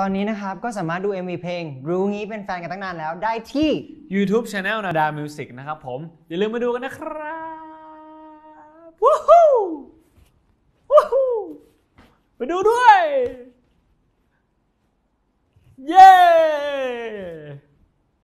ตอนนี้นะครับก็สามารถดู MV เพลงรู้งี้เป็นแฟนกันตั้งนานแล้วได้ที่ YouTube Channel Nada Music นะครับผม อย่าลืมมาดูกันนะครับวู้ฮู้วู้ฮู้มาดูด้วยเย้